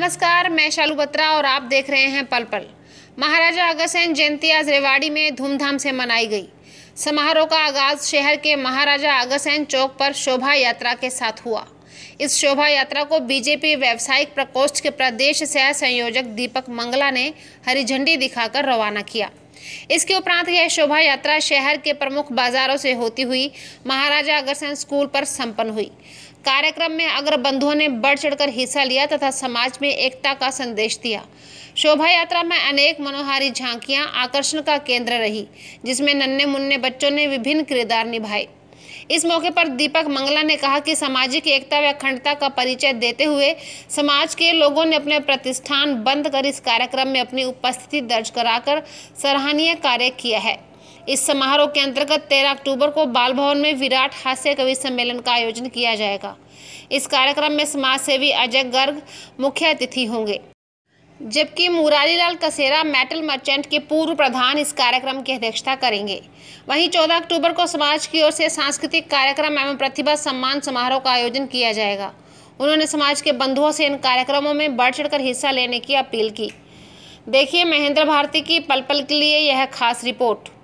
नमस्कार मैं शालू बत्रा और आप देख रहे हैं पल पल महाराजा अगरसेन जयंती आज रेवाड़ी में धूमधाम से मनाई गई समारोह का आगाज शहर के महाराजा अग्रसेन चौक पर शोभा यात्रा के साथ हुआ इस शोभा यात्रा को बीजेपी व्यावसायिक प्रकोष्ठ के प्रदेश सह संयोजक दीपक मंगला ने हरी झंडी दिखाकर रवाना किया इसके उपरांत यह शोभा यात्रा शहर के प्रमुख बाजारों से होती हुई महाराजा अग्रसेन स्कूल पर संपन्न हुई कार्यक्रम में अग्र बंधुओं ने बढ़ चढ़कर हिस्सा लिया तथा समाज में एकता का संदेश दिया शोभा यात्रा में अनेक मनोहारी झांकियां आकर्षण का केंद्र रही जिसमें नन्हे मुन्ने बच्चों ने विभिन्न किरदार निभाए इस मौके पर दीपक मंगला ने कहा कि सामाजिक एकता व अखंडता का परिचय देते हुए समाज के लोगों ने अपने प्रतिष्ठान बंद कर इस कार्यक्रम में अपनी उपस्थिति दर्ज कराकर सराहनीय कार्य किया है इस समारोह के अंतर्गत तेरह अक्टूबर को बाल भवन में विराट हास्य कवि सम्मेलन का आयोजन किया जाएगा इस कार्यक्रम में समाज सेवी अजय गर्ग मुख्य अतिथि होंगे जबकि मुरारीलाल कसेरा मेटल मर्चेंट के पूर्व प्रधान इस कार्यक्रम की अध्यक्षता करेंगे वहीं 14 अक्टूबर को समाज की ओर से सांस्कृतिक कार्यक्रम एवं प्रतिभा सम्मान समारोह का आयोजन किया जाएगा उन्होंने समाज के बंधुओं से इन कार्यक्रमों में बढ़ चढ़कर हिस्सा लेने की अपील की देखिए महेंद्र भारती की पल पल के लिए यह खास रिपोर्ट